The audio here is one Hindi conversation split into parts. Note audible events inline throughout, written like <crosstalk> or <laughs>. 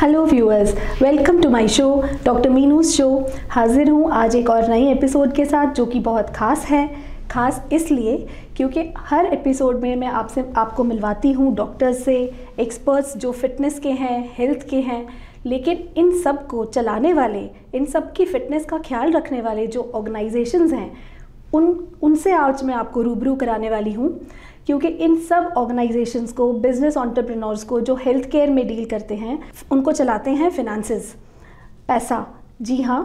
Hello viewers welcome to my show doctor Meenu's show हाजिर हूँ आज एक और नए एपिसोड के साथ जो कि बहुत ख़ास है ख़ास इसलिए क्योंकि हर एपिसोड में मैं आपसे आपको मिलवाती हूँ डॉक्टर्स से एक्सपर्ट्स जो फिटनेस के हैं हेल्थ के हैं लेकिन इन सब को चलाने वाले इन सब की फ़िटनेस का ख्याल रखने वाले जो ऑर्गेनाइजेशंस हैं उन उनसे आज मैं आपको रूबरू कराने वाली हूँ क्योंकि इन सब ऑर्गेनाइजेशंस को बिजनेस ऑन्टरप्रिनोर्स को जो हेल्थ केयर में डील करते हैं उनको चलाते हैं फिनेंसिस पैसा जी हाँ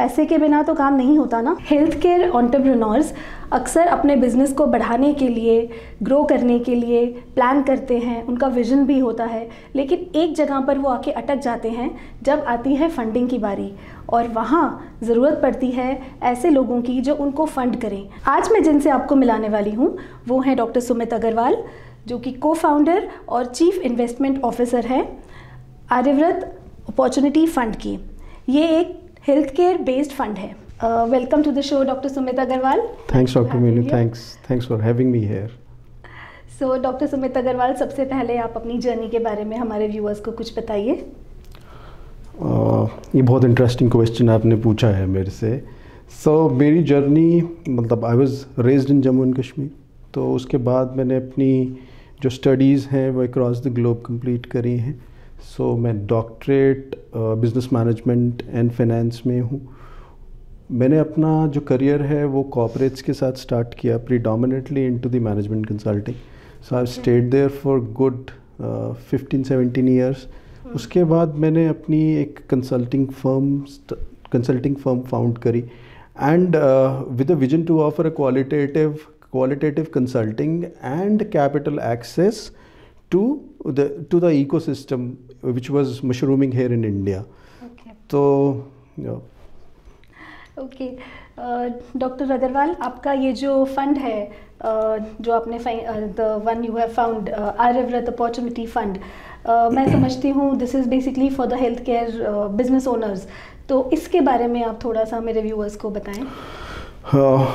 पैसे के बिना तो काम नहीं होता ना हेल्थ केयर ऑन्टरप्रनोर्स अक्सर अपने बिजनेस को बढ़ाने के लिए ग्रो करने के लिए प्लान करते हैं उनका विजन भी होता है लेकिन एक जगह पर वो आके अटक जाते हैं जब आती है फंडिंग की बारी और वहाँ ज़रूरत पड़ती है ऐसे लोगों की जो उनको फंड करें आज मैं जिनसे आपको मिलाने वाली हूँ वो हैं डॉक्टर सुमित अग्रवाल जो कि को फाउंडर और चीफ इन्वेस्टमेंट ऑफिसर हैं आर्यव्रत अपॉर्चुनिटी फंड की ये एक हेल्थ केयर बेस्ड फंड है welcome to the show doctor Sumit Agarwal thanks doctor Meenu thanks thanks for having me here so doctor Sumit Agarwal सबसे पहले आप अपनी जर्नी के बारे में हमारे व्यूअर्स को कुछ बताइए uh, ये बहुत इंटरेस्टिंग क्वेश्चन आपने पूछा है मेरे से सो so, मेरी जर्नी मतलब I was raised in Jammu and Kashmir तो उसके बाद मैंने अपनी जो स्टडीज़ हैं वो अक्रॉस द ग्लोब कंप्लीट करी हैं सो so, मैं doctorate business management and finance में हूँ मैंने अपना जो करियर है वो कॉपरेट्स के साथ स्टार्ट किया predominantly into the management consulting so I stayed there for good fifteen seventeen years उसके बाद मैंने अपनी एक consulting firm consulting firm found करी and with a vision to offer a qualitative qualitative consulting and capital access to the to the ecosystem which was mushrooming here in India. Okay. So, yeah. Okay. Doctor uh, Agarwal आपका ये जो फंड है uh, जो आपने the one you have found Aryavrat opportunity fund मैं समझती हूँ this is basically for the health care business owners तो इसके बारे में आप थोड़ा सा मेरे व्यूअर्स को बताएं uh,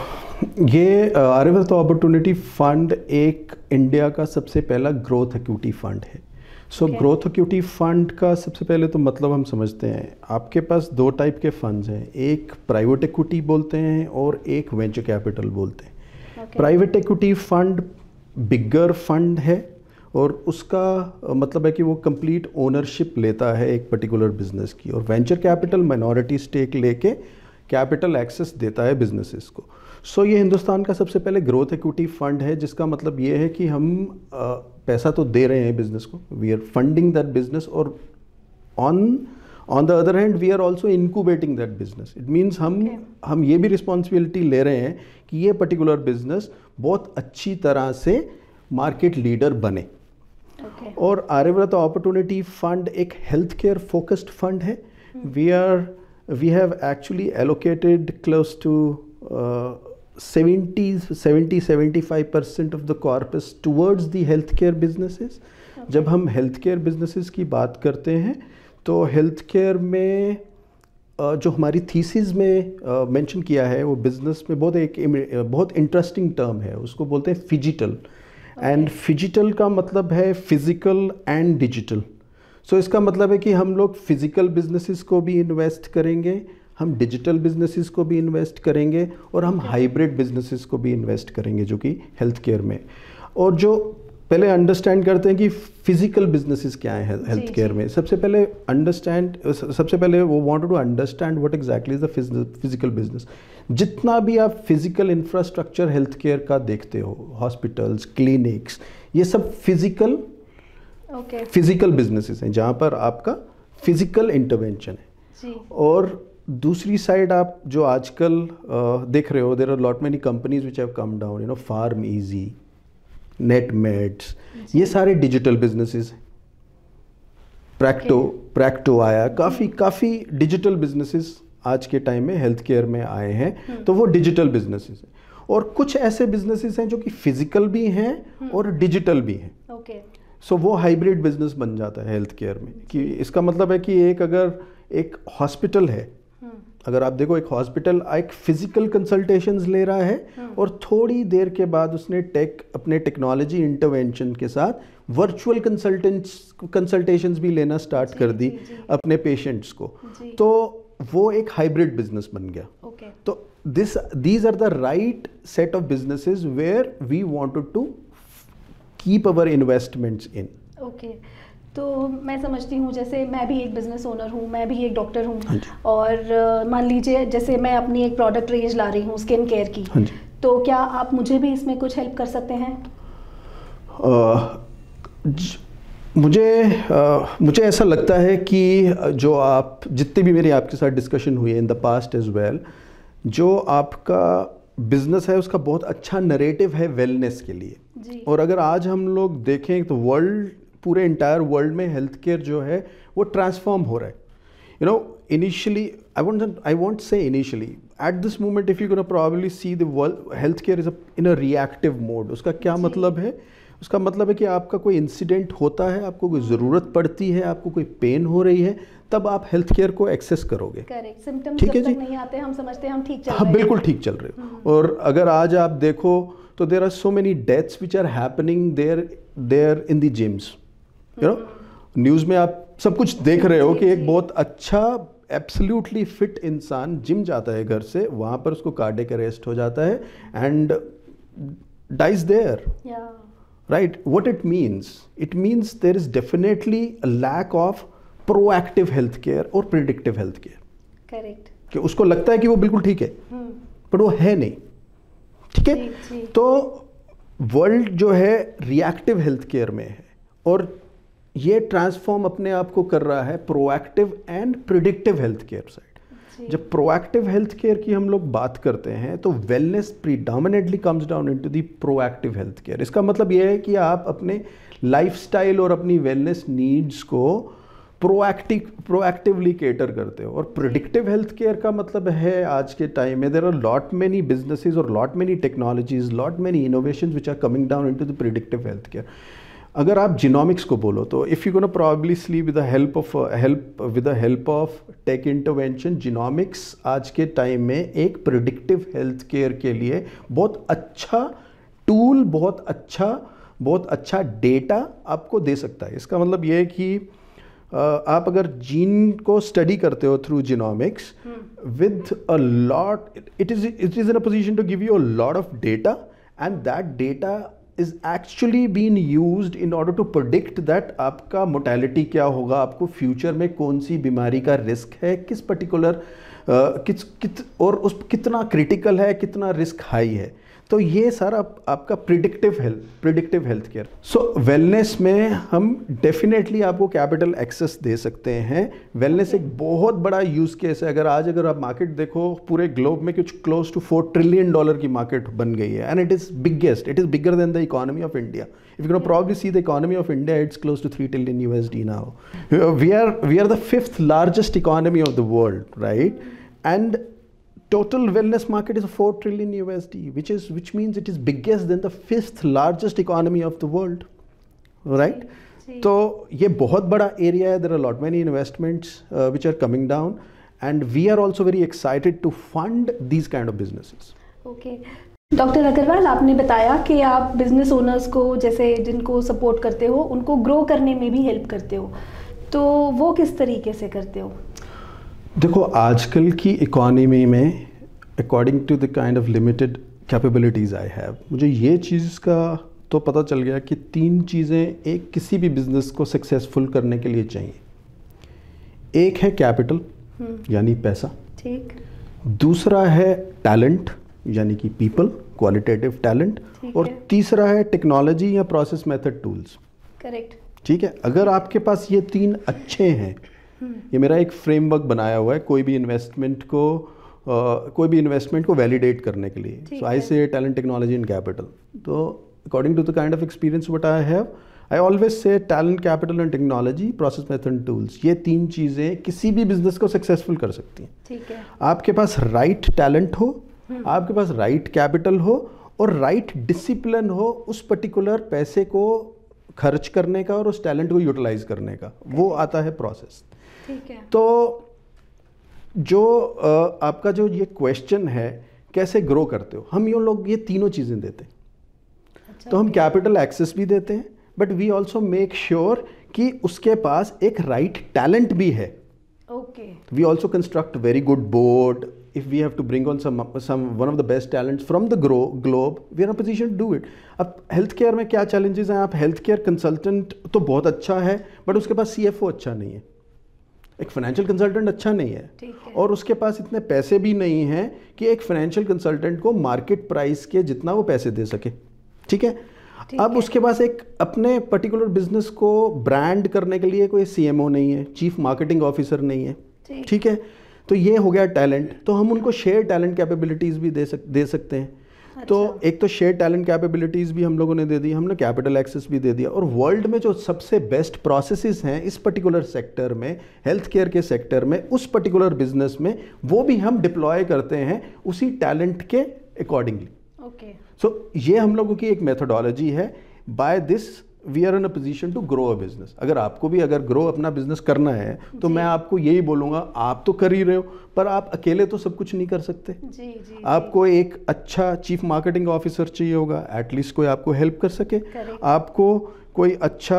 ये अरेवल तो अपॉर्चुनिटी फंड एक इंडिया का सबसे पहला ग्रोथ एक्विटी फंड है सो ग्रोथ एक्विटी फंड का सबसे पहले तो मतलब हम समझते हैं आपके पास दो टाइप के फंड्स हैं एक प्राइवेट इक्विटी बोलते हैं और एक वेंचर कैपिटल बोलते हैं private equity fund bigger fund है और उसका मतलब है कि वो कंप्लीट ओनरशिप लेता है एक पर्टिकुलर बिजनेस की और वेंचर कैपिटल माइनॉरिटी स्टेक लेके कैपिटल एक्सेस देता है बिजनेसेस को सो so, ये हिंदुस्तान का सबसे पहले ग्रोथ इक्विटी फंड है जिसका मतलब ये है कि हम पैसा तो दे रहे हैं बिज़नेस को we are funding that business और on on the other hand we are also incubating that business it means हम हम ये भी रिस्पॉन्सिबिलिटी ले रहे हैं कि ये पर्टिकुलर बिजनेस बहुत अच्छी तरह से मार्केट लीडर बने okay. और आर्यव्रत अपॉर्चुनिटी फंड एक हेल्थ केयर फोकस्ड फंड है we are we have actually allocated close to 70 70 75 percent of the corpus towards the health care businesses जब हम हेल्थ केयर बिजनेसेस की बात करते हैं तो हेल्थ केयर में जो हमारी थीसिस में मेंशन किया है वो बिज़नेस में बहुत एक बहुत इंटरेस्टिंग टर्म है उसको बोलते हैं फिजिटल एंड फिजिटल का मतलब है फिज़िकल एंड डिजिटल सो इसका मतलब है कि हम लोग फिज़िकल बिजनेसेस को भी इन्वेस्ट करेंगे हम डिजिटल बिजनेसेस को भी इन्वेस्ट करेंगे और हम हाइब्रिड बिजनेसेस को भी इन्वेस्ट करेंगे जो कि हेल्थ केयर में और जो पहले अंडरस्टैंड करते हैं कि फिजिकल बिजनेसेस क्या हैं हेल्थ केयर में सबसे पहले अंडरस्टैंड सबसे पहले वो wanted to understand what exactly is the physical business जितना भी आप फिजिकल इंफ्रास्ट्रक्चर हेल्थ केयर का देखते हो हॉस्पिटल्स क्लिनिक्स ये सब फिजिकल फिजिकल बिजनेसेस हैं जहाँ पर आपका फिजिकल इंटरवेंशन है और दूसरी साइड आप जो आजकल देख रहे हो there are lot many companies which have come down you know PharmEasy Netmeds ये सारे डिजिटल बिजनेसेस हैं प्रैक्टो प्रैक्टो आया काफ़ी काफ़ी डिजिटल बिजनेसेस आज के टाइम में हेल्थ केयर में आए हैं हम्म। तो वो डिजिटल बिजनेसेस हैं और कुछ ऐसे बिजनेसेस हैं जो कि फिजिकल भी हैं हम्म। और डिजिटल भी हैं ओके सो so, वो हाइब्रिड बिजनेस बन जाता है हेल्थ केयर में कि इसका मतलब है कि एक अगर एक हॉस्पिटल है अगर आप देखो एक हॉस्पिटल एक फिजिकल कंसल्टेशन ले रहा है हाँ। और थोड़ी देर के बाद उसने टेक अपने टेक्नोलॉजी इंटरवेंशन के साथ वर्चुअल कंसल्टेशन भी लेना स्टार्ट कर दी जी, जी. अपने पेशेंट्स को जी. तो वो एक हाइब्रिड बिजनेस बन गया okay. तो this these are the right set of business where we want to keep our investments in okay तो मैं समझती हूँ जैसे मैं भी एक बिज़नेस ओनर हूँ मैं भी एक डॉक्टर हूँ हाँ और मान लीजिए जैसे मैं अपनी एक प्रोडक्ट रेंज ला रही हूँ स्किन केयर की हाँ तो क्या आप मुझे भी इसमें कुछ हेल्प कर सकते हैं मुझे आ, मुझे ऐसा लगता है कि जो आप जितने भी मेरी आपके साथ डिस्कशन हुई है in the past as well जो आपका बिजनेस है उसका बहुत अच्छा नरेटिव है वेलनेस के लिए जी और अगर आज हम लोग देखें तो वर्ल्ड पूरे इंटायर वर्ल्ड में हेल्थ केयर जो है वो ट्रांसफॉर्म हो रहा है you know initially I want I want say initially at this moment if you can probably see see the world healthcare is a, in a उसका क्या मतलब है उसका मतलब है कि आपका कोई इंसिडेंट होता है आपको कोई ज़रूरत पड़ती है आपको कोई पेन हो रही है तब आप हेल्थ केयर को एक्सेस करोगे ठीक है जी नहीं आते हम समझते हैं हम ठीक चल हाँ बिल्कुल ठीक चल रहे हो हम्म। और अगर आज आप देखो तो there are so many deaths which are happening there there in gyms gyms you know news में आप सब कुछ देख रहे हो कि एक बहुत अच्छा एब्सोल्युटली फिट इंसान जिम जाता है घर से वहां पर उसको कार्डिक अरेस्ट हो जाता है and dies there right what it means it means there is definitely lack of proactive health care और प्रिडिक्टिव हेल्थ केयर करेक्ट कि उसको लगता है कि वो बिल्कुल ठीक है बट हम्म। वो है नहीं ठीक है तो वर्ल्ड जो है रिएक्टिव हेल्थ केयर में है और ये ट्रांसफॉर्म अपने आप को कर रहा है proactive and predictive health care side जब प्रोएक्टिव हेल्थ केयर की हम लोग बात करते हैं तो wellness predominantly comes down into the proactive health care इसका मतलब यह है कि आप अपने लाइफस्टाइल और अपनी वेलनेस नीड्स को प्रोएक्टिव प्रोएक्टिवली केटर करते हो और प्रिडिक्टिव हेल्थ केयर का मतलब है आज के टाइम में there are lot many businesses और lot many technologies lot many innovation which are coming down to the predictive health care अगर आप जिनोमिक्स को बोलो तो if you gonna probably see with help of help with the help of tech intervention genomics आज के टाइम में एक प्रोडिक्टिव हेल्थ केयर के लिए बहुत अच्छा टूल बहुत अच्छा बहुत अच्छा डेटा आपको दे सकता है इसका मतलब ये है कि आप अगर जीन को स्टडी करते हो through genomics with a lot it is it is in a position to give you a lot of data and that data is actually been use in order to predict that आपका मोटेलिटी क्या होगा आपको फ्यूचर में कौन सी बीमारी का रिस्क है किस पर्टिकुलर uh, किस कित और उस कितना क्रिटिकल है कितना रिस्क हाई है तो ये सर आप, आपका predictive health predictive health care so wellness में हम डेफिनेटली आपको कैपिटल एक्सेस दे सकते हैं वेलनेस एक बहुत बड़ा यूज़ केस है अगर आज अगर आप मार्केट देखो पूरे ग्लोब में कुछ close to four trillion dollar की मार्केट बन गई है and it is biggest it is bigger than the economy of India if you probably see the economy of India it's close to three trillion U S D now we are we are the fifth largest economy of the world right and total wellness market is 4 trillion USD, which is which means it is biggest than the fifth largest economy of the world, right? तो ये बहुत बड़ा एरिया है there are lot many investments which are coming down and we are also very excited to fund these kind of businesses okay doctor Agarwal आपने बताया कि आप बिजनेस ओनर्स को जैसे जिनको सपोर्ट करते हो उनको ग्रो करने में भी हेल्प करते हो तो वो किस तरीके से करते हो देखो आजकल की इकोनॉमी में according to the kind of limited capabilities I have मुझे ये चीज़ का तो पता चल गया कि तीन चीज़ें एक किसी भी बिजनेस को सक्सेसफुल करने के लिए चाहिए एक है कैपिटल हम्म। यानी पैसा ठीक दूसरा है टैलेंट यानी कि पीपल क्वालिटेटिव टैलेंट और तीसरा है टेक्नोलॉजी या प्रोसेस मेथड टूल्स करेक्ट ठीक है अगर आपके पास ये तीन अच्छे हैं हम्म। ये मेरा एक फ्रेमवर्क बनाया हुआ है कोई भी इन्वेस्टमेंट को Uh, कोई भी इन्वेस्टमेंट को वैलिडेट करने के लिए so I say talent technology in capital तो according to the kind of experience what I have I always say talent capital and technology process method tools ये तीन चीज़ें किसी भी बिजनेस को सक्सेसफुल कर सकती हैं ठीक है आपके पास राइट right टैलेंट हो हम्म। आपके पास राइट right कैपिटल हो और राइट right डिसिप्लिन हो उस पर्टिकुलर पैसे को खर्च करने का और उस टैलेंट को यूटिलाइज करने का okay. वो आता है प्रोसेस ठीक है तो जो आपका जो ये क्वेश्चन है कैसे ग्रो करते हो हम ये लोग ये तीनों चीज़ें देते हैं अच्छा, तो हम कैपिटल एक्सेस भी देते हैं but we also make sure कि उसके पास एक राइट right टैलेंट भी है okay we also construct very good board if we have to bring on some some one of the best talent from the grow globe we are position do it अब हेल्थ केयर में क्या चैलेंजेस हैं आप हेल्थ केयर कंसल्टेंट तो बहुत अच्छा है बट उसके पास सी अच्छा नहीं है एक फाइनेंशियल कंसल्टेंट अच्छा नहीं है।, है और उसके पास इतने पैसे भी नहीं हैं कि एक फाइनेंशियल कंसल्टेंट को मार्केट प्राइस के जितना वो पैसे दे सके ठीक है अब है। उसके पास एक अपने पर्टिकुलर बिजनेस को ब्रांड करने के लिए कोई सी नहीं है चीफ मार्केटिंग ऑफिसर नहीं है ठीक है तो ये हो गया टैलेंट तो हम उनको शेयर टैलेंट कैपेबिलिटीज़ भी दे सक दे सकते हैं अच्छा। तो एक तो शेयर टैलेंट कैपेबिलिटीज़ भी हम लोगों ने दे दी हमने कैपिटल एक्सेस भी दे दिया और वर्ल्ड में जो सबसे बेस्ट प्रोसेस हैं इस पर्टिकुलर सेक्टर में हेल्थ केयर के सेक्टर में उस पर्टिकुलर बिजनेस में वो भी हम डिप्लॉय करते हैं उसी टैलेंट के अकॉर्डिंगली ओके सो ये हम लोगों की एक मेथोडोलॉजी है by this we are in a position to grow a business अगर आपको भी अगर ग्रो अपना बिजनेस करना है तो मैं आपको यही बोलूंगा आप तो कर ही रहे हो पर आप अकेले तो सब कुछ नहीं कर सकते जी, जी, आपको जी. एक अच्छा चीफ मार्केटिंग ऑफिसर चाहिए होगा एटलीस्ट कोई आपको हेल्प कर सके आपको कोई अच्छा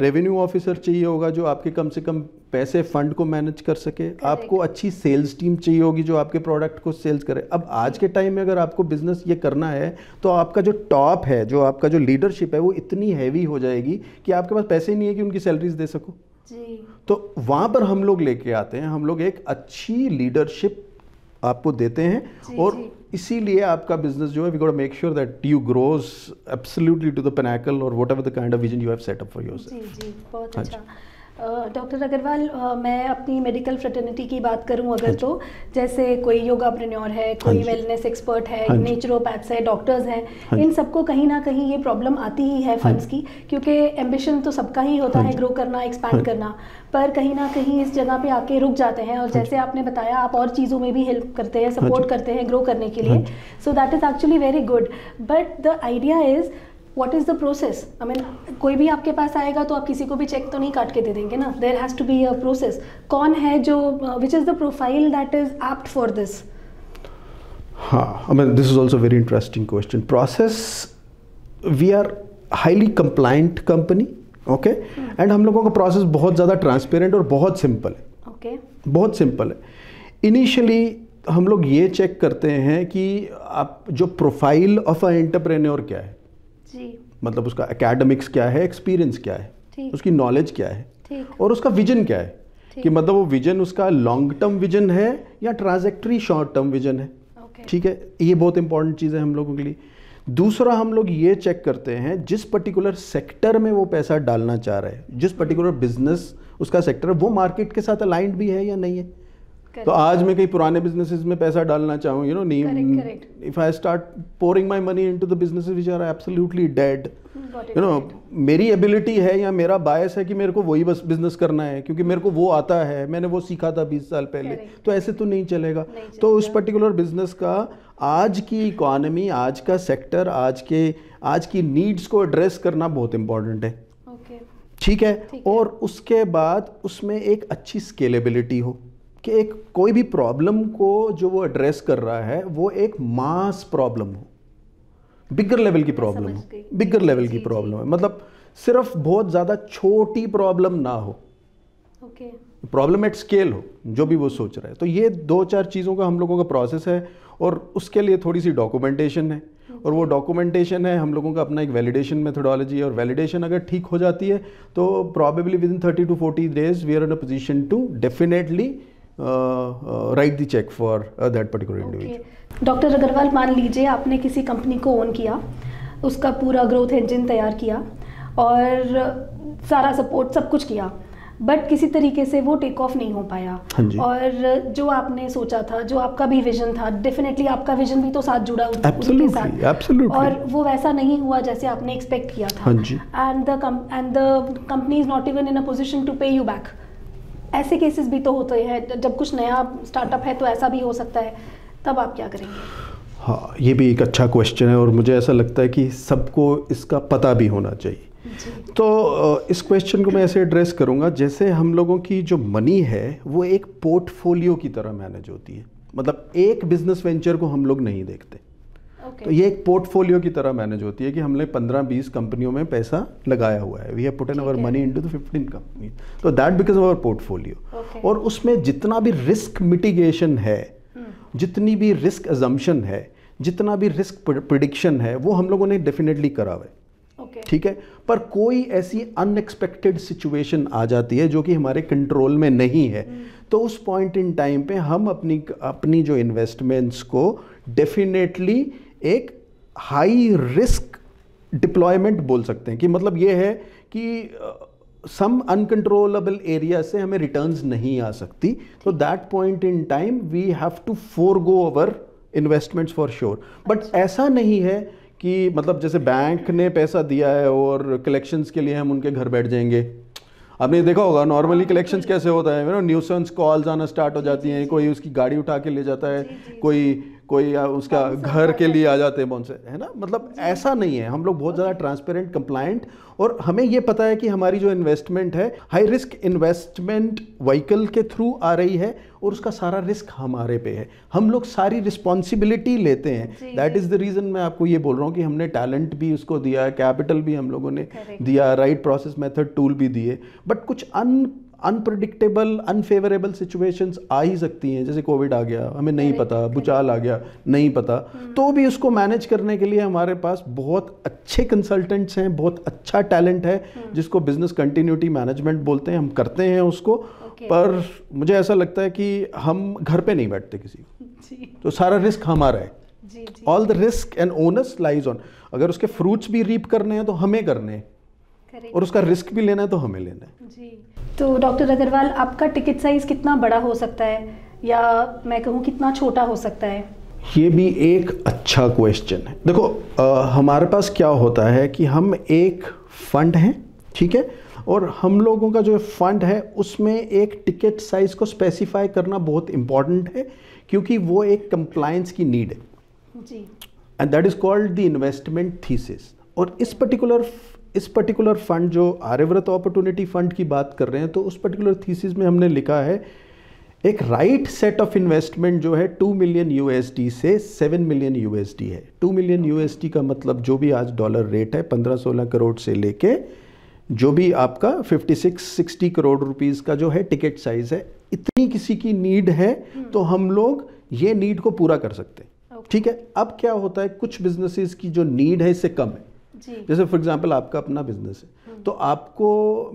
रेवेन्यू ऑफिसर चाहिए होगा जो आपके कम से कम पैसे फंड को मैनेज कर सके Correct. आपको अच्छी सेल्स टीम चाहिए होगी जो आपके प्रोडक्ट को सेल्स करे अब आज के टाइम में अगर आपको बिजनेस ये करना है तो आपका जो टॉप है जो आपका जो लीडरशिप है वो इतनी हैवी हो जाएगी कि आपके पास पैसे नहीं है कि उनकी सैलरीज दे सको जी तो वहाँ पर हम लोग लेके आते हैं हम लोग एक अच्छी लीडरशिप आपको देते हैं जी, और जी. इसीलिए आपका बिजनेस जो है we got make sure that you grows absolutely to the pinnacle और whatever the kind of vision you have set up for your जी जी बहुत हाँ अच्छा डॉक्टर uh, अग्रवाल uh, मैं अपनी मेडिकल फ्रेटर्निटी की बात करूं अगर हाँ तो जैसे कोई योगा प्रन्योर है हाँ कोई वेलनेस एक्सपर्ट है नेचुरोपैथ्स है डॉक्टर्स हैं इन सबको कहीं ना कहीं ये प्रॉब्लम आती ही है फंड्स की क्योंकि एम्बिशन तो सबका ही होता है ग्रो करना एक्सपैंड करना पर कहीं ना कहीं इस जगह पे आके रुक जाते हैं और हाँ जैसे आपने बताया आप और चीज़ों में भी हेल्प करते हैं सपोर्ट हाँ करते हैं ग्रो करने के लिए so that is actually very good but the idea is what is the process I mean कोई भी आपके पास आएगा तो आप किसी को भी चेक तो नहीं काट के दे देंगे ना there has to be a process कौन है जो which is the profile that is apt for this हाँ this is also very interesting question process we are highly compliant company okay and हम लोगों का प्रोसेस बहुत ज़्यादा ट्रांसपेरेंट और बहुत सिंपल है ओके okay. बहुत सिंपल है इनिशियली हम लोग ये चेक करते हैं कि आप जो प्रोफाइल ऑफ अ एंटरप्रेन्योर क्या है जी मतलब उसका एकेडमिक्स क्या है एक्सपीरियंस क्या है ठीक. उसकी नॉलेज क्या है ठीक. और उसका विजन क्या है ठीक. कि मतलब वो विजन उसका लॉन्ग टर्म विजन है या ट्रांजेक्ट्री शॉर्ट टर्म विजन है okay. ठीक है ये बहुत इंपॉर्टेंट चीज़ है हम लोगों के लिए दूसरा हम लोग ये चेक करते हैं जिस पर्टिकुलर सेक्टर में वो पैसा डालना चाह रहे हैं जिस पर्टिकुलर बिजनेस उसका सेक्टर वो मार्केट के साथ अलाइंट भी है या नहीं है तो आज मैं कई पुराने बिजनेसेस में पैसा डालना चाहूँ यू नो नीम if I start pouring my money into the businesses which are absolutely dead you know मेरी एबिलिटी है या मेरा बायस है कि मेरे को वही बस बिजनेस करना है क्योंकि मेरे को वो आता है मैंने वो सीखा था बीस साल पहले Correct. तो ऐसे तो नहीं चलेगा, नहीं तो चलेगा। तो उस पर्टिकुलर बिजनेस का आज की इकोनमी आज का सेक्टर आज के आज की नीड्स को एड्रेस करना बहुत इम्पोर्टेंट है ठीक है ठीक और है। उसके बाद उसमें एक अच्छी स्केलेबिलिटी हो कि एक कोई भी प्रॉब्लम को जो वो एड्रेस कर रहा है वो एक मास प्रॉब्लम हो बिगर लेवल की प्रॉब्लम हो बिगर लेवल की प्रॉब्लम है मतलब सिर्फ बहुत ज़्यादा छोटी प्रॉब्लम ना हो प्रॉब्लम एट स्केल हो जो भी वो सोच रहा है तो ये दो चार चीज़ों का हम लोगों का प्रोसेस है और उसके लिए थोड़ी सी डॉक्यूमेंटेशन है और वो डॉक्यूमेंटेशन है हम लोगों का अपना एक वैलिडेशन मेथोडोलॉजी है और वैलिडेशन अगर ठीक हो जाती है तो probably within thirty to forty days we are in a position to definitely write the cheque for that particular individual doctor Agarwal मान लीजिए आपने किसी कंपनी को ओन किया उसका पूरा ग्रोथ इंजन तैयार किया और सारा सपोर्ट सब कुछ किया बट किसी तरीके से वो टेक ऑफ नहीं हो पाया हाँ और जो आपने सोचा था जो आपका भी विजन था डेफिनेटली आपका विजन भी तो साथ जुड़ा हुआ साथ absolutely. और वो वैसा नहीं हुआ जैसे आपने एक्सपेक्ट किया था and and the company is not even in a position to pay you back ऐसे केसेस भी तो होते हैं जब कुछ नया स्टार्टअप है तो ऐसा भी हो सकता है तब आप क्या करेंगे हाँ ये भी एक अच्छा क्वेश्चन है और मुझे ऐसा लगता है कि सबको इसका पता भी होना चाहिए तो इस क्वेश्चन को मैं ऐसे एड्रेस करूँगा जैसे हम लोगों की जो मनी है वो एक पोर्टफोलियो की तरह मैनेज होती है मतलब एक बिजनेस वेंचर को हम लोग नहीं देखते okay. तो ये एक पोर्टफोलियो की तरह मैनेज होती है कि हमने 15-20 कंपनियों में पैसा लगाया हुआ है we have put in our money to the fifteen company तो दैट बिकॉज अवर पोर्टफोलियो और उसमें जितना भी रिस्क मिटिगेशन है hmm. जितनी भी रिस्क एजम्पन है जितना भी रिस्क प्रिडिक्शन है वो हम लोगों ने डेफिनेटली करा हुआ है ठीक है पर कोई ऐसी अनएक्सपेक्टेड सिचुएशन आ जाती है जो कि हमारे कंट्रोल में नहीं है hmm. तो उस पॉइंट इन टाइम पे हम अपनी अपनी जो इन्वेस्टमेंट्स को डेफिनेटली एक हाई रिस्क डिप्लॉयमेंट बोल सकते हैं कि मतलब ये है कि सम अनकंट्रोलेबल एरिया से हमें रिटर्न्स नहीं आ सकती तो that point in time we have to forgo our investments for sure but ऐसा नहीं है कि मतलब जैसे बैंक ने पैसा दिया है और कलेक्शंस के लिए हम उनके घर बैठ जाएंगे आपने देखा होगा नॉर्मली हाँ, कलेक्शंस कैसे होता है नो न्यूसेंस कॉल्स आना स्टार्ट हो जाती हैं कोई उसकी गाड़ी उठा के ले जाता है कोई कोई उसका हाँ, घर के लिए आ जाते हैं कौन से है ना मतलब ऐसा नहीं है हम लोग बहुत ज़्यादा ट्रांसपेरेंट कंप्लाइंट और हमें ये पता है कि हमारी जो इन्वेस्टमेंट है हाई रिस्क इन्वेस्टमेंट व्हीकल के थ्रू आ रही है और उसका सारा रिस्क हमारे पे है हम लोग सारी रिस्पॉन्सिबिलिटी लेते हैं दैट इज़ द रीज़न मैं आपको ये बोल रहा हूँ कि हमने टैलेंट भी उसको दिया है कैपिटल भी हम लोगों ने दिया राइट प्रोसेस मेथड टूल भी दिए बट कुछ अन अनप्रडिक्टेबल अनफेवरेबल सिचुएशंस आ ही सकती हैं जैसे कोविड आ गया हमें नहीं पता भूचाल आ गया नहीं पता हम्म। तो भी उसको मैनेज करने के लिए हमारे पास बहुत अच्छे कंसल्टेंट्स हैं बहुत अच्छा टैलेंट है हम्म। जिसको बिजनेस कंटिन्यूटी मैनेजमेंट बोलते हैं हम करते हैं उसको पर मुझे ऐसा लगता है कि हम घर पे नहीं बैठते किसी को <laughs> तो सारा रिस्क हमारा है all the risk and onus lies on अगर उसके फ्रूट्स भी रीप करने हैं तो हमें करने हैं और उसका रिस्क भी लेना है तो हमें लेना है जी तो डॉक्टर अग्रवाल आपका टिकट साइज कितना बड़ा हो सकता है या मैं कहूँ कितना छोटा हो सकता है ये भी एक अच्छा क्वेश्चन है देखो आ, हमारे पास क्या होता है कि हम एक फंड है ठीक है और हम लोगों का जो फंड है उसमें एक टिकट साइज़ को स्पेसिफाई करना बहुत इंपॉर्टेंट है क्योंकि वो एक कंप्लायंस की नीड है and that is called the investment thesis और इस पर्टिकुलर इस पर्टिकुलर फंड जो आर्यव्रत अपॉर्चुनिटी फंड की बात कर रहे हैं तो उस पर्टिकुलर थीसिस में हमने लिखा है एक राइट सेट ऑफ इन्वेस्टमेंट जो है टू मिलियन यूएसडी से सेवन मिलियन यूएसडी है टू मिलियन यूएसडी का मतलब जो भी आज डॉलर रेट है पंद्रह सोलह करोड़ से लेके जो भी आपका 56 60 करोड़ रुपीस का जो है टिकट साइज है इतनी किसी की नीड है हम्म। तो हम लोग ये नीड को पूरा कर सकते हैं ठीक है अब क्या होता है कुछ बिजनेसेस की जो नीड है इससे कम है जी. जैसे फॉर एग्जांपल आपका अपना बिजनेस है तो आपको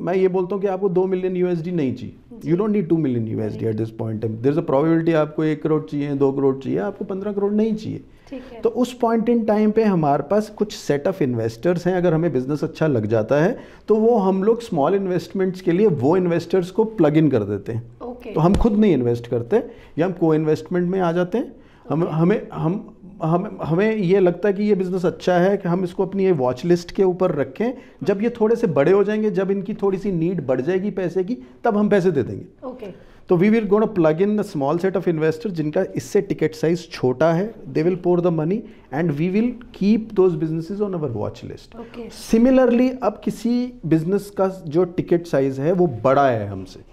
मैं ये बोलता हूँ कि आपको दो मिलियन यूएसडी नहीं चाहिए you don't need two million USD at this point there is a probability आपको एक करोड़ चाहिए दो करोड़ चाहिए आपको पंद्रह करोड़ नहीं चाहिए तो उस पॉइंट इन टाइम पे हमारे पास कुछ सेट ऑफ इन्वेस्टर्स हैं अगर हमें बिजनेस अच्छा लग जाता है तो वो हम लोग स्मॉल इन्वेस्टमेंट्स के लिए वो इन्वेस्टर्स को प्लग इन कर देते हैं okay. तो हम खुद नहीं इन्वेस्ट करते या हम को इन्वेस्टमेंट में आ जाते हैं हम हमें हम हम हमें ये लगता है कि ये बिज़नेस अच्छा है कि हम इसको अपनी ये वॉच लिस्ट के ऊपर रखें जब ये थोड़े से बड़े हो जाएंगे जब इनकी थोड़ी सी नीड बढ़ जाएगी पैसे की तब हम पैसे दे देंगे ओके तो we will gonna plug in the small set of investor जिनका इससे टिकट साइज छोटा है they will pour the money and we will keep those businesses on our watch list similarly अब किसी बिजनेस का जो टिकट साइज है वो बड़ा है हमसे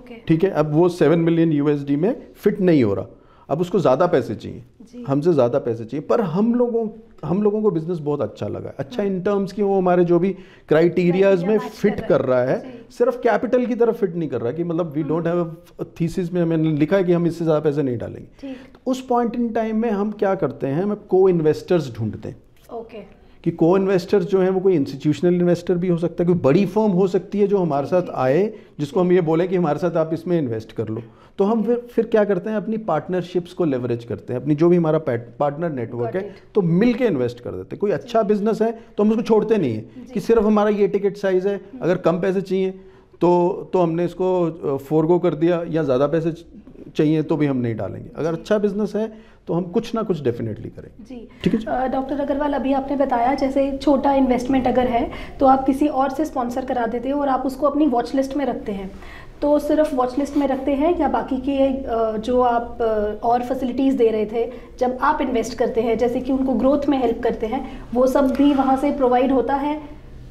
ठीक okay. है अब वो सेवन मिलियन यूएसडी में फिट नहीं हो रहा अब उसको ज़्यादा पैसे चाहिए हमसे ज़्यादा पैसे चाहिए पर हम लोगों हम लोगों को बिज़नेस बहुत अच्छा लगा अच्छा इन हाँ। टर्म्स की वो हमारे जो भी क्राइटेरियाज में फिट कर रहा है सिर्फ कैपिटल की तरफ फिट नहीं कर रहा कि मतलब वी डोंट हैव थीसिस में हमें लिखा है कि हम इससे ज़्यादा पैसे नहीं डालेंगे तो उस पॉइंट इन टाइम में हम क्या करते हैं हम को इन्वेस्टर्स ढूंढते हैं ओके कि को इन्वेस्टर्स जो हैं वो कोई इंस्टीट्यूशनल इन्वेस्टर भी हो सकता है कोई बड़ी फर्म हो सकती है जो हमारे साथ आए जिसको हम ये बोले कि हमारे साथ आप इसमें इन्वेस्ट कर लो तो हम फिर फिर क्या करते हैं अपनी पार्टनरशिप्स को लेवरेज करते हैं अपनी जो भी हमारा पार्टनर नेटवर्क है तो मिलके इन्वेस्ट कर देते हैं कोई अच्छा बिजनेस है तो हम उसको छोड़ते नहीं है कि सिर्फ हमारा ये टिकट साइज़ है हम्म। अगर कम पैसे चाहिए तो तो हमने इसको फोरगो कर दिया या ज़्यादा पैसे चाहिए तो भी हम नहीं डालेंगे अगर अच्छा बिजनेस है तो हम कुछ ना कुछ डेफिनेटली करें जी ठीक है डॉक्टर अग्रवाल अभी आपने बताया जैसे छोटा इन्वेस्टमेंट अगर है तो आप किसी और से स्पॉन्सर करा देते हैं और आप उसको अपनी वॉच लिस्ट में रखते हैं तो सिर्फ वॉच लिस्ट में रखते हैं या बाकी के जो आप और फैसिलिटीज़ दे रहे थे जब आप इन्वेस्ट करते हैं जैसे कि उनको ग्रोथ में हेल्प करते हैं वो सब भी वहाँ से प्रोवाइड होता है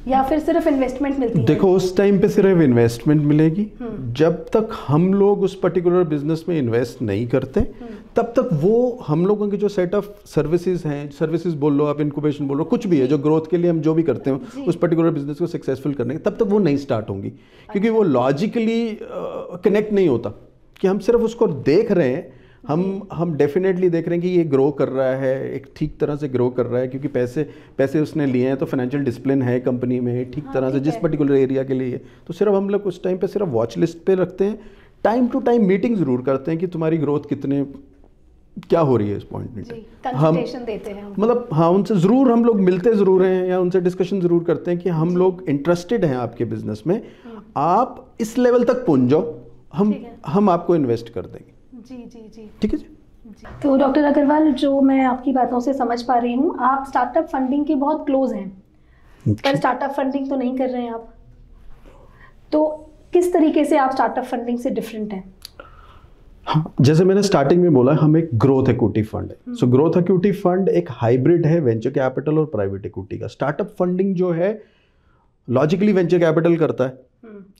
या फिर सिर्फ इन्वेस्टमेंट मिलती है देखो उस टाइम पे सिर्फ इन्वेस्टमेंट मिलेगी हम्म। जब तक हम लोग उस पर्टिकुलर बिजनेस में इन्वेस्ट नहीं करते हम्म। तब तक वो हम लोगों के जो सेट ऑफ सर्विसेज हैं सर्विसेज बोल लो आप इंक्यूबेशन बोल लो कुछ भी है जो ग्रोथ के लिए हम जो भी करते हैं उस पर्टिकुलर बिजनेस को सक्सेसफुल करने तब तक वो नहीं स्टार्ट होंगी क्योंकि अच्छा। वो लॉजिकली कनेक्ट नहीं होता कि हम सिर्फ उसको देख रहे हैं हम हम डेफिनेटली देख रहे हैं कि ये ग्रो कर रहा है एक ठीक तरह से ग्रो कर रहा है क्योंकि पैसे पैसे उसने लिए हैं तो फाइनेंशियल डिसिप्लिन है कंपनी में ठीक हाँ, तरह से जिस पर्टिकुलर एरिया के लिए तो सिर्फ हम लोग उस टाइम पे सिर्फ वॉच लिस्ट पे रखते हैं टाइम टू टाइम मीटिंग ज़रूर करते हैं कि तुम्हारी ग्रोथ कितने क्या हो रही है इस पॉइंट में हम देते हैं मतलब हाँ उनसे ज़रूर हम लोग मिलते ज़रूर हैं या उनसे डिस्कशन ज़रूर करते हैं कि हम लोग इंटरेस्टेड हैं आपके बिजनेस में हम्म। आप इस लेवल तक पहुँच जाओ हम हम आपको इन्वेस्ट कर देंगे जी जी जी ठीक है जी तो डॉक्टर अग्रवाल जो मैं आपकी बातों से समझ पा रही हूँ आप स्टार्टअप फंडिंग के बहुत क्लोज हैं अच्छा। पर स्टार्टअप फंडिंग तो नहीं कर रहे हैं आप तो किस तरीके से आप स्टार्टअप फंडिंग से डिफरेंट हैं हाँ जैसे मैंने स्टार्टिंग में बोला हम एक ग्रोथ इक्विटी फंड है सो ग्रोथ इक्विटी फंड एक हाइब्रिड है वेंचर कैपिटल और प्राइवेट इक्विटी का स्टार्टअप फंडिंग जो है लॉजिकली वेंचर कैपिटल करता है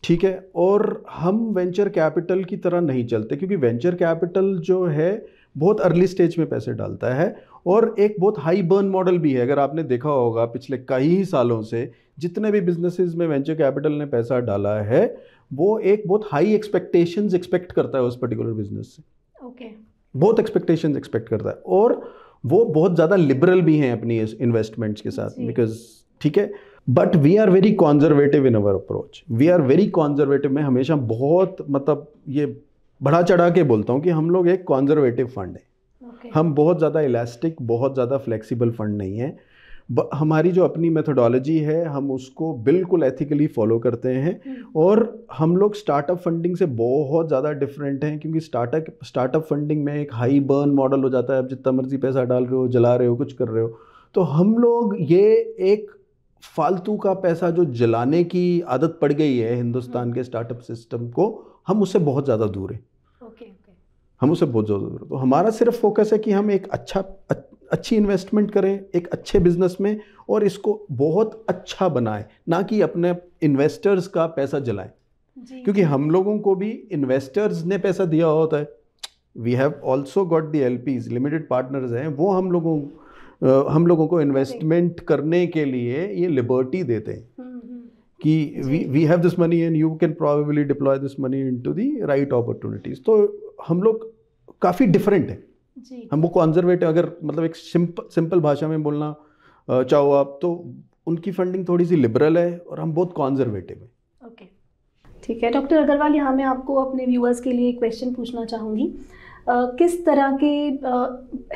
ठीक है और हम वेंचर कैपिटल की तरह नहीं चलते क्योंकि वेंचर कैपिटल जो है बहुत अर्ली स्टेज में पैसे डालता है और एक बहुत हाई बर्न मॉडल भी है अगर आपने देखा होगा पिछले कई सालों से जितने भी बिजनेसेस में वेंचर कैपिटल ने पैसा डाला है वो एक बहुत हाई एक्सपेक्टेशंस एक्सपेक्ट करता है उस पर्टिकुलर बिजनेस से ओके okay. बहुत एक्सपेक्टेशंस एक्सपेक्ट करता है और वो बहुत ज़्यादा लिबरल भी हैं अपनी इन्वेस्टमेंट्स के साथ बिकॉज ठीक है but we are very conservative in our approach we are very conservative मैं हमेशा बहुत मतलब ये बढ़ा चढ़ा के बोलता हूँ कि हम लोग एक कॉन्जर्वेटिव फंड है okay. हम बहुत ज़्यादा इलास्टिक बहुत ज़्यादा फ्लेक्सिबल फंड नहीं है हमारी जो अपनी मेथोडोलॉजी है हम उसको बिल्कुल एथिकली फॉलो करते हैं hmm. और हम लोग स्टार्टअप फंडिंग से बहुत ज़्यादा डिफरेंट हैं क्योंकि स्टार्टअप स्टार्टअप फंडिंग में एक हाई बर्न मॉडल हो जाता है आप जितना मर्जी पैसा डाल रहे हो जला रहे हो कुछ कर रहे हो तो हम लोग ये एक फालतू का पैसा जो जलाने की आदत पड़ गई है हिंदुस्तान हम्म। के स्टार्टअप सिस्टम को हम उससे बहुत ज़्यादा दूर हैं हम उसे बहुत ज़्यादा दूर तो हमारा सिर्फ फोकस है कि हम एक अच्छा अच्छी इन्वेस्टमेंट करें एक अच्छे बिजनेस में और इसको बहुत अच्छा बनाएं ना कि अपने इन्वेस्टर्स का पैसा जलाएं क्योंकि हम लोगों को भी इन्वेस्टर्स ने पैसा दिया होता है we have also got the L Ps limited partners हैं वो हम लोगों हम लोगों को इन्वेस्टमेंट करने के लिए ये लिबर्टी देते हैं हम्म, हम्म। कि we we have this money and you can probably deploy this money into the right opportunities तो हम लोग काफ़ी डिफरेंट हैं हम हमको कॉन्जर्वेटिव अगर मतलब एक सिंपल सिंपल भाषा में बोलना चाहो आप तो उनकी फंडिंग थोड़ी सी लिबरल है और हम बहुत कॉन्जर्वेटिव हैं ओके ठीक है डॉक्टर अग्रवाल यहाँ मैं आपको अपने व्यूअर्स के लिए क्वेश्चन पूछना चाहूँगी किस तरह की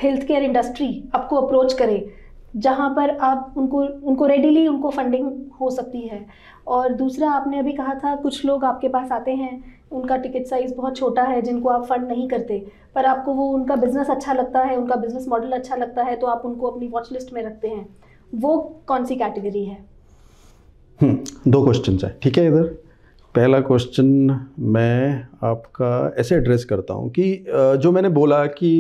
हेल्थ केयर इंडस्ट्री आपको अप्रोच करे जहाँ पर आप उनको उनको रेडीली उनको फंडिंग हो सकती है और दूसरा आपने अभी कहा था कुछ लोग आपके पास आते हैं उनका टिकट साइज़ बहुत छोटा है जिनको आप फंड नहीं करते पर आपको वो उनका बिज़नेस अच्छा लगता है उनका बिज़नेस मॉडल अच्छा लगता है तो आप उनको अपनी वॉच लिस्ट में रखते हैं वो कौन सी कैटेगरी है हम्म, दो क्वेश्चन है ठीक है इधर पहला क्वेश्चन मैं आपका ऐसे एड्रेस करता हूँ कि जो मैंने बोला कि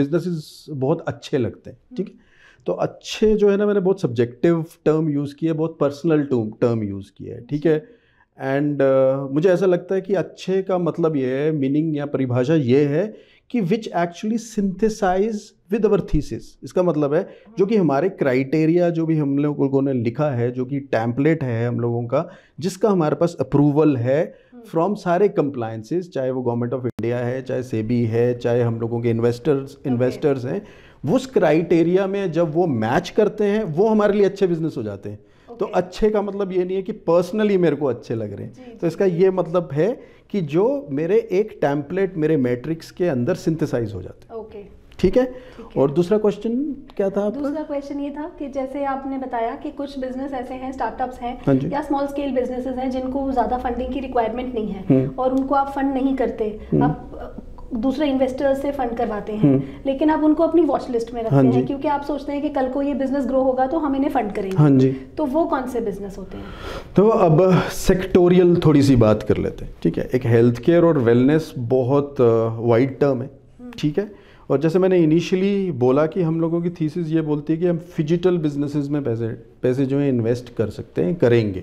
बिजनेसेस बहुत अच्छे लगते हैं ठीक है तो अच्छे जो है ना मैंने बहुत सब्जेक्टिव टर्म यूज़ किया बहुत पर्सनल टर्म टर्म यूज़ किया है ठीक है एंड मुझे ऐसा लगता है कि अच्छे का मतलब ये है मीनिंग या परिभाषा ये है कि which actually synthesise with our thesis इसका मतलब है जो कि हमारे क्राइटेरिया जो भी हम लोगों ने लिखा है जो कि टैम्पलेट है हम लोगों का जिसका हमारे पास अप्रूवल है फ्रॉम हम्म। सारे कंप्लायंसेस चाहे वो गवर्नमेंट ऑफ इंडिया है चाहे सेबी है चाहे हम लोगों के इन्वेस्टर्स इन्वेस्टर्स okay. हैं उस क्राइटेरिया में जब वो मैच करते हैं वो हमारे लिए अच्छे बिजनेस हो जाते हैं तो अच्छे का मतलब ये नहीं है कि पर्सनली मेरे को अच्छे लग रहे हैं तो इसका ये मतलब है कि जो मेरे एक टैंपलेट मेरे मैट्रिक्स के अंदर सिंथेसाइज हो जाते हैं ओके ठीक है और दूसरा क्वेश्चन क्या था आपका दूसरा क्वेश्चन ये था कि जैसे आपने बताया कि कुछ बिजनेस ऐसे हैं स्टार्टअप्स हैं हाँ या स्मॉल स्केल बिजनेसेस हैं जिनको ज़्यादा फंडिंग की रिक्वायरमेंट नहीं है हम्म। और उनको आप फंड नहीं करते हम्म। आप दूसरे इन्वेस्टर्स से फंड करवाते हैं हम्म। लेकिन आप उनको अपनी वॉच लिस्ट में रखते हाँ हैं क्योंकि आप सोचते हैं कि कल को ये बिजनेस ग्रो होगा तो हम इन्हें फंड करेंगे हाँ जी तो वो कौन से बिजनेस होते हैं तो अब सेक्टोरियल थोड़ी सी बात कर लेते हैं ठीक है एक हेल्थ केयर और वेलनेस बहुत वाइड टर्म है हम्म। ठीक है और जैसे मैंने इनिशियली बोला कि हम लोगों की थीसिस ये बोलती है कि हम फिजिटल बिजनेसेस में पैसे पैसे जो है इन्वेस्ट कर सकते हैं करेंगे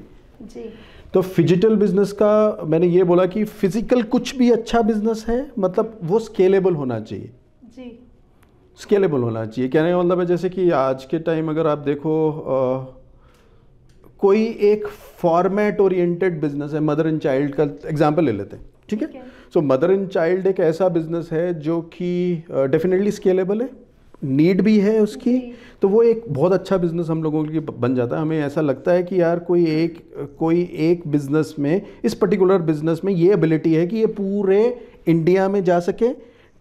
जी तो फिजिटल बिजनेस का मैंने ये बोला कि फिजिकल कुछ भी अच्छा बिजनेस है मतलब वो स्केलेबल होना चाहिए जी स्केलेबल होना चाहिए कहने का मतलब है जैसे कि आज के टाइम अगर आप देखो आ, कोई एक फॉर्मेट ओरिएंटेड बिजनेस है मदर एंड चाइल्ड का एग्जाम्पल ले लेते हैं ठीक है सो मदर एंड चाइल्ड एक ऐसा बिजनेस है जो कि डेफिनेटली स्केलेबल है नीड भी है उसकी तो वो एक बहुत अच्छा बिज़नेस हम लोगों के लिए बन जाता है हमें ऐसा लगता है कि यार कोई एक कोई एक बिज़नेस में इस पर्टिकुलर बिज़नेस में ये एबिलिटी है कि ये पूरे इंडिया में जा सके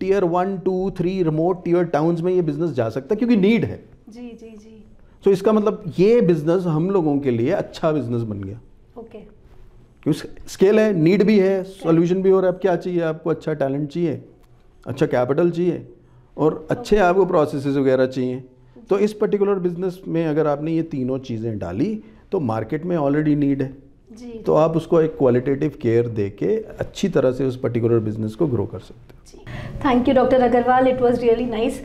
tier one two three remote tier towns में ये बिज़नेस जा सकता है क्योंकि नीड है जी जी जी तो so इसका मतलब ये बिज़नेस हम लोगों के लिए अच्छा बिज़नेस बन गया ओके okay. स्केल है नीड भी है सोल्यूशन okay. भी हो रहा है अब क्या चाहिए आपको अच्छा टैलेंट चाहिए अच्छा कैपिटल चाहिए और अच्छे आपको प्रोसेसेस वगैरह चाहिए तो इस पर्टिकुलर बिजनेस में अगर आपने ये तीनों चीज़ें डाली तो मार्केट में ऑलरेडी नीड है जी। तो आप उसको एक क्वालिटेटिव केयर दे के अच्छी तरह से उस पर्टिकुलर बिजनेस को ग्रो कर सकते हैं thank you doctor Agarwal it was really nice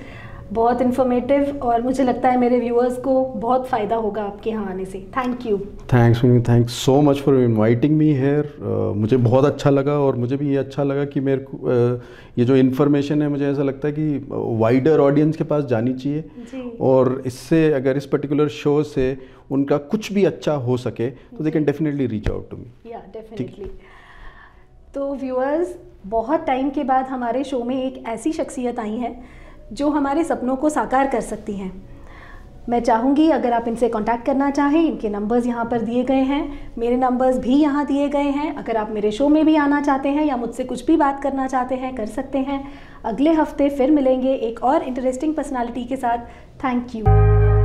बहुत इन्फॉर्मेटिव और मुझे लगता है मेरे व्यूअर्स को बहुत फ़ायदा होगा आपके यहाँ आने से thank you thanks thanks so much for inviting me here मुझे बहुत अच्छा लगा और मुझे भी ये अच्छा लगा कि मेरे को uh, ये जो इन्फॉर्मेशन है मुझे ऐसा लगता है कि वाइडर uh, ऑडियंस के पास जानी चाहिए और इससे अगर इस पर्टिकुलर शो से उनका कुछ भी अच्छा हो सके तो they can definitely reach out to me definitely तो व्यूअर्स बहुत टाइम के बाद हमारे शो में एक ऐसी शख्सियत आई है जो हमारे सपनों को साकार कर सकती हैं मैं चाहूँगी अगर आप इनसे कांटेक्ट करना चाहें इनके नंबर्स यहाँ पर दिए गए हैं मेरे नंबर्स भी यहाँ दिए गए हैं अगर आप मेरे शो में भी आना चाहते हैं या मुझसे कुछ भी बात करना चाहते हैं कर सकते हैं अगले हफ्ते फिर मिलेंगे एक और इंटरेस्टिंग पर्सनालिटी के साथ थैंक यू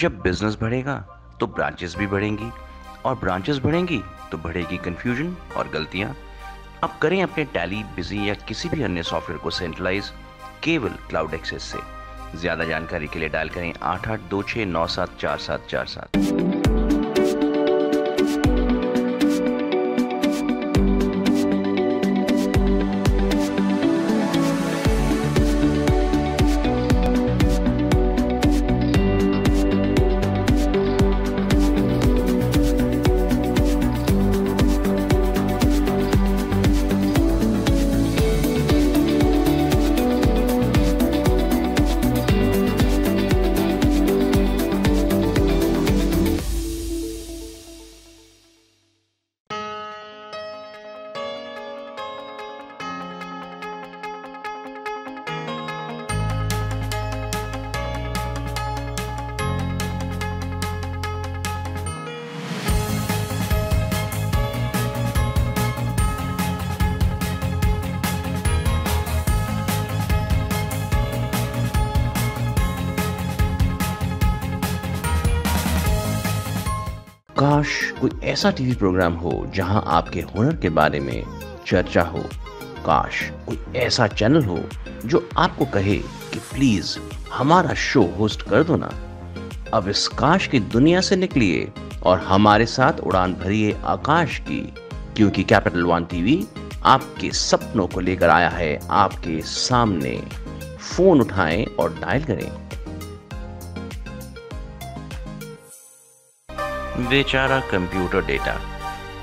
जब बिजनेस बढ़ेगा तो ब्रांचेस भी बढ़ेंगी और ब्रांचेस बढ़ेंगी तो बढ़ेगी कंफ्यूजन और गलतियां अब करें अपने टैली बिजी या किसी भी अन्य सॉफ्टवेयर को सेंट्रलाइज केवल क्लाउड एक्सेस से ज़्यादा जानकारी के लिए डायल करें आठ आठ दो छः नौ सात चार सात चार सात काश कोई ऐसा टीवी प्रोग्राम हो जहां आपके हुनर के बारे में चर्चा हो काश कोई ऐसा चैनल हो जो आपको कहे कि प्लीज़ हमारा शो होस्ट कर दो ना अब इस काश की दुनिया से निकलिए और हमारे साथ उड़ान भरिए आकाश की क्योंकि कैपिटल वन टीवी आपके सपनों को लेकर आया है आपके सामने फ़ोन उठाएं और डायल करें बेचारा कंप्यूटर डेटा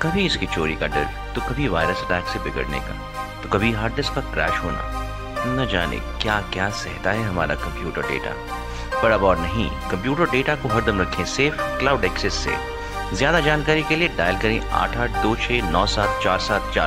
कभी इसकी चोरी का डर तो कभी वायरस अटैक से बिगड़ने का तो कभी हार्ड डिस्क का क्रैश होना न जाने क्या क्या सहता है हमारा कंप्यूटर डेटा पर अब और नहीं कंप्यूटर डेटा को हरदम रखें सेफ क्लाउड एक्सेस से ज्यादा जानकारी के लिए डायल करें आठ आठ दो छः नौ सात चार सात चार